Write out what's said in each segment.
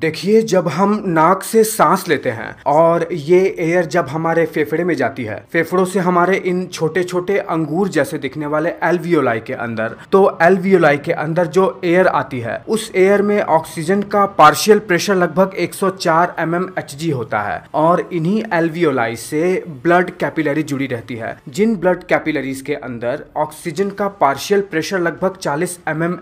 देखिए जब हम नाक से सांस लेते हैं और ये एयर जब हमारे फेफड़े में जाती है फेफड़ों से हमारे इन छोटे छोटे अंगूर जैसे दिखने वाले एलवीओलाई के अंदर तो एलवीओलाई के अंदर जो एयर आती है उस एयर में ऑक्सीजन का पार्शियल प्रेशर लगभग 104 एमएमएचजी होता है और इन्हीं एलवीओलाई से ब्लड कैपिलरी जुड़ी रहती है जिन ब्लड कैपिलरीज के अंदर ऑक्सीजन का पार्शियल प्रेशर लगभग चालीस एम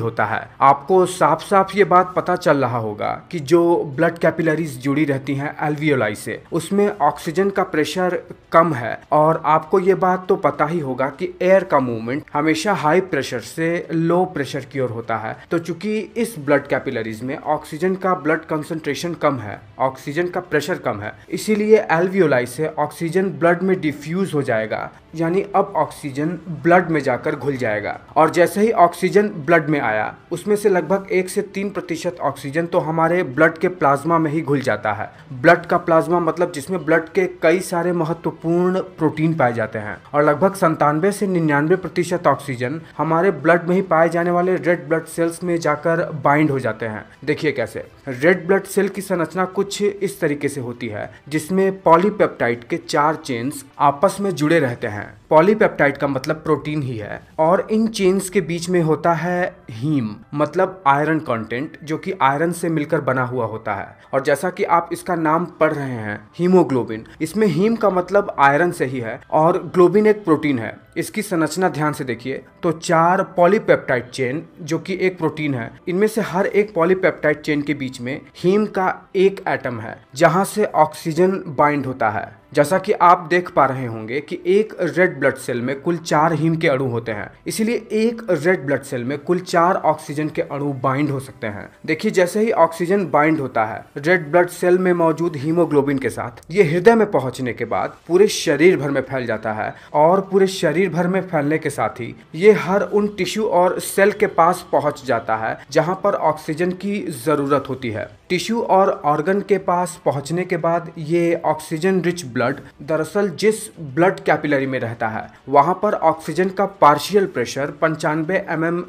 होता है आपको साफ साफ ये बात पता चल रहा होगा कि जो ब्लड कैपिलरीज जुड़ी रहती हैं एल्वियोलाई से उसमें ऑक्सीजन का प्रेशर कम है और आपको ये बात तो पता ही होगा कि एयर का मूवमेंट हमेशा हाई प्रेशर से लो प्रेशर की ओर होता है तो चूंकि इस ब्लड कैपिलरीज में ऑक्सीजन का ब्लड कंसेंट्रेशन कम है ऑक्सीजन का प्रेशर कम है इसीलिए एल्वियोलाई से ऑक्सीजन ब्लड में डिफ्यूज हो जाएगा यानी अब ऑक्सीजन ब्लड में जाकर घुल जाएगा और जैसे ही ऑक्सीजन ब्लड में आया उसमें से लगभग एक से तीन प्रतिशत ऑक्सीजन तो हमारे ब्लड के प्लाज्मा में ही घुल जाता है ब्लड का प्लाज्मा मतलब जिसमें ब्लड के कई सारे महत्वपूर्ण प्रोटीन पाए जाते हैं और लगभग संतानवे से निन्यानवे प्रतिशत ऑक्सीजन हमारे ब्लड में ही पाए जाने वाले रेड ब्लड सेल्स में जाकर बाइंड हो जाते हैं देखिए कैसे रेड ब्लड सेल की संरचना कुछ इस तरीके से होती है जिसमें पॉलीपेप्टाइड के चार चेन्स आपस में जुड़े रहते हैं हैं पॉलीपेप्टाइड का मतलब प्रोटीन ही है और इन चेन्स के बीच में होता है हीम मतलब आयरन कंटेंट जो कि आयरन से मिलकर बना हुआ होता है और जैसा कि आप इसका नाम पढ़ रहे हैं हीमोग्लोबिन इसमें हीम का मतलब आयरन से ही है और ग्लोबिन एक प्रोटीन है इसकी संरचना ध्यान से देखिए तो चार पॉलीपेप्टाइड चेन जो कि एक प्रोटीन है इनमें से हर एक पॉलीपेप्टाइड चेन के बीच में हीम का एक एटम है जहां से ऑक्सीजन बाइंड होता है जैसा कि आप देख पा रहे होंगे कि एक रेड ब्लड सेल में कुल चार हीम के अणु होते हैं इसलिए एक रेड ब्लड सेल में कुल चार ऑक्सीजन के अणु बाइंड हो सकते हैं देखिए जैसे ही ऑक्सीजन बाइंड होता है रेड ब्लड सेल में मौजूद हीमोग्लोबिन के साथ ये हृदय में पहुंचने के बाद पूरे शरीर भर में फैल जाता है और पूरे शरीर भर में फैलने के साथ ही ये हर उन टिश्यू और सेल के पास पहुंच जाता है जहाँ पर ऑक्सीजन की जरूरत होती है टिश्यू और ऑर्गन के पास पहुंचने के बाद ये ऑक्सीजन रिच ब्लड दरअसल जिस ब्लड कैपिलरी में रहता है वहाँ पर ऑक्सीजन का पार्शियल प्रेशर पंचानवे एम एम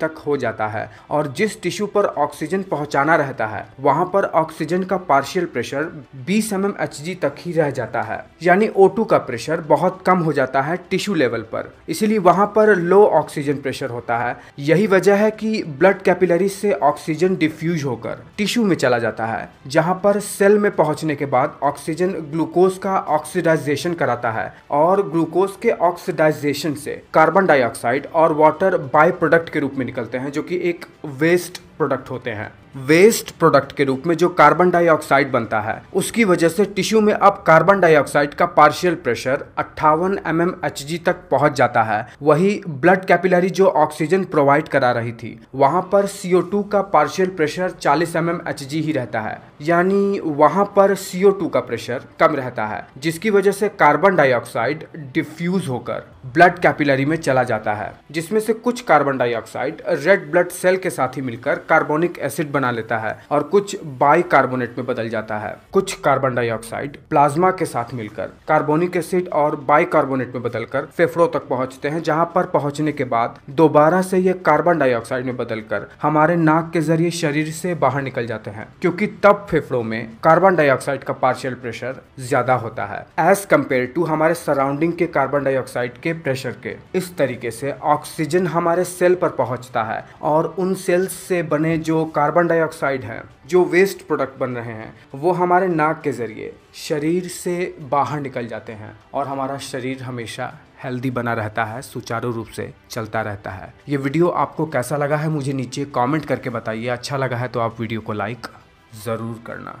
तक हो जाता है और जिस टिश्यू पर ऑक्सीजन पहुँचाना रहता है वहाँ पर ऑक्सीजन का पार्शियल प्रेशर 20 एम एम तक ही रह जाता है यानी ओ का प्रेशर बहुत कम हो जाता है टिश्यू लेवल पर इसीलिए वहाँ पर लो ऑक्सीजन प्रेशर होता है यही वजह है कि ब्लड कैपिलरी से ऑक्सीजन डिफ्यूज होकर टिश्यू में चला जाता है जहाँ पर सेल में पहुँचने के बाद ऑक्सीजन ग्लूकोज का ऑक्सीडाइजेशन कराता है और ग्लूकोज के ऑक्सीडाइजेशन से कार्बन डाइऑक्साइड और वाटर बाय प्रोडक्ट के रूप में निकलते हैं जो कि एक वेस्ट प्रोडक्ट होते हैं वेस्ट प्रोडक्ट के रूप में जो कार्बन डाइऑक्साइड बनता है उसकी वजह से टिश्यू में अब कार्बन डाइऑक्साइड का पार्शियल प्रेशर अट्ठावन एम एम एच जी तक पहुंच जाता है वही ब्लड कैपिलरी जो ऑक्सीजन प्रोवाइड करा रही थी वहां पर C O two partial pressure चालीस एम एम एच जी ही रहता है यानी वहां पर सीओ टू का प्रेशर कम रहता है जिसकी वजह से कार्बन डाइऑक्साइड डिफ्यूज होकर ब्लड कैपिलरी में चला जाता है जिसमें से कुछ carbon dioxide red blood cell के साथ ही मिलकर कार्बोनिक एसिड बना लेता है और कुछ बाई कार्बोनेट में बदल जाता है कुछ कार्बन डाइऑक्साइड प्लाज्मा के साथ मिलकर कार्बोनिक एसिड और बाई कार्बोनेट में बदलकर फेफड़ों तक पहुंचते हैं जहां पर पहुंचने के बाद दोबारा से ये कार्बन डाइऑक्साइड में बदलकर हमारे नाक के जरिए शरीर से बाहर निकल जाते हैं क्योंकि तब फेफड़ों में कार्बन डाइऑक्साइड का पार्शियल प्रेशर ज्यादा होता है एज कम्पेयर टू हमारे सराउंडिंग के कार्बन डाइऑक्साइड के प्रेशर के इस तरीके से ऑक्सीजन हमारे सेल पर पहुंचता है और उन सेल्स से बने बने जो कार्बन डाइऑक्साइड हैं जो वेस्ट प्रोडक्ट बन रहे हैं वो हमारे नाक के ज़रिए शरीर से बाहर निकल जाते हैं और हमारा शरीर हमेशा हेल्दी बना रहता है सुचारू रूप से चलता रहता है ये वीडियो आपको कैसा लगा है मुझे नीचे कमेंट करके बताइए अच्छा लगा है तो आप वीडियो को लाइक ज़रूर करना